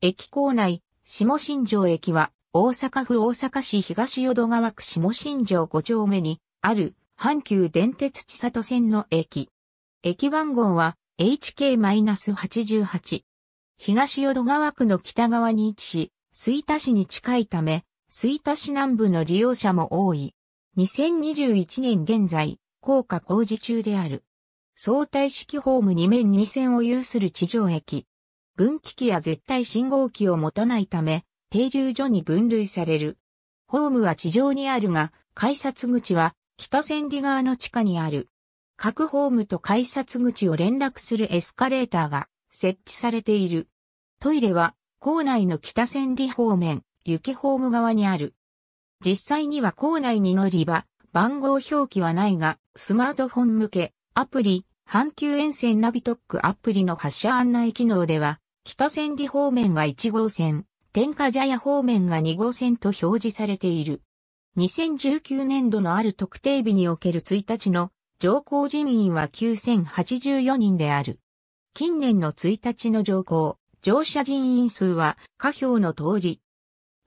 駅構内、下新城駅は、大阪府大阪市東淀川区下新城5丁目に、ある、阪急電鉄千里線の駅。駅番号は、HK-88。東淀川区の北側に位置し、水田市に近いため、水田市南部の利用者も多い。2021年現在、高架工事中である。相対式ホーム2面2線を有する地上駅。分岐器や絶対信号機を持たないため、停留所に分類される。ホームは地上にあるが、改札口は北千里側の地下にある。各ホームと改札口を連絡するエスカレーターが設置されている。トイレは校内の北千里方面、雪ホーム側にある。実際には校内に乗り場、番号表記はないが、スマートフォン向け、アプリ、阪急沿線ナビトックアプリの発車案内機能では、北千里方面が1号線、天下茶屋方面が2号線と表示されている。2019年度のある特定日における1日の上皇人員は9084人である。近年の1日の上皇、乗車人員数は下表の通り。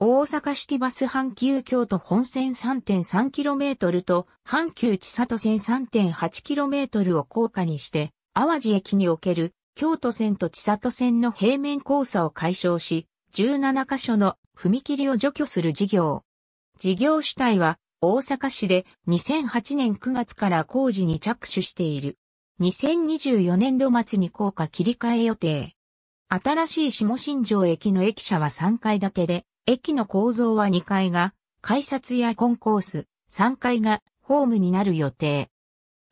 大阪シティバス阪急京都本線 3.3km と阪急千里線 3.8km を高架にして、淡路駅における京都線と千里線の平面交差を解消し、17カ所の踏切を除去する事業。事業主体は大阪市で2008年9月から工事に着手している。2024年度末に効果切り替え予定。新しい下新城駅の駅舎は3階建てで、駅の構造は2階が改札やコンコース、3階がホームになる予定。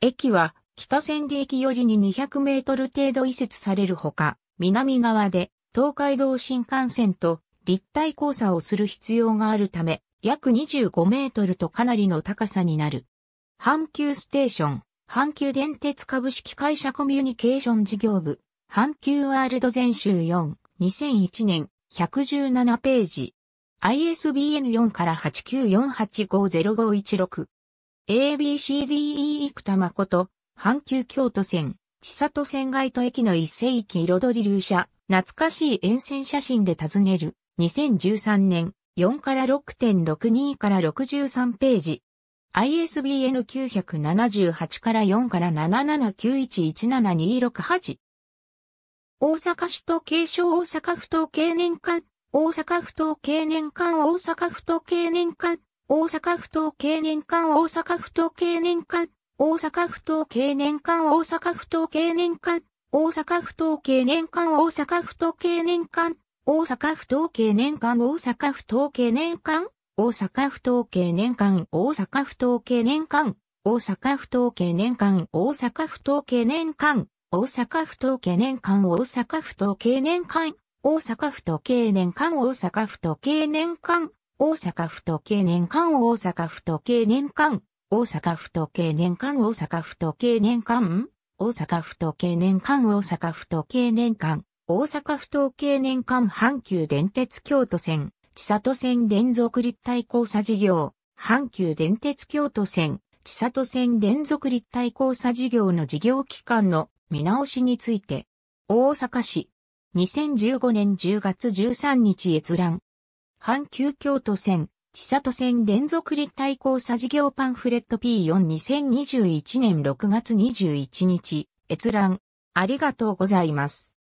駅は北千里駅よりに200メートル程度移設されるほか、南側で東海道新幹線と立体交差をする必要があるため、約25メートルとかなりの高さになる。阪急ステーション、阪急電鉄株式会社コミュニケーション事業部、阪急ワールド全集4、2001年、117ページ。ISBN4 から894850516。ABCDE 生田誠、阪急京都線、千里線街と駅の一世紀彩り流車、懐かしい沿線写真で尋ねる、2013年、4から6.62から63ページ。ISBN 978から4から7 7 9 1 1 7 2 6 8大阪市と継承大阪府統計年間、大阪府と経年間大阪府と経年間、大阪府と経年間大阪府と経年間大阪府と計年間大阪府統計年間大阪府統計年間大阪府統計年間大阪府統計年間大阪府統計年間大阪府統計年間大阪府統計年間大阪府統計年間大阪府統計年間大阪府統計年間大阪府統計年間大阪府統計年間大阪府統計年間大阪府統計年間大阪府統計年間大阪府統計年間大阪府時計年間大阪府時計年間大阪府時計年間大阪府時計年間大阪府時計年間阪急電鉄京都線千里線連続立体交差事業阪急電鉄京都線千里線連続立体交差事業の事業期間の見直しについて大阪市2015年10月13日閲覧阪急京都線千里線連続立体交差事業パンフレット P42021 年6月21日、閲覧、ありがとうございます。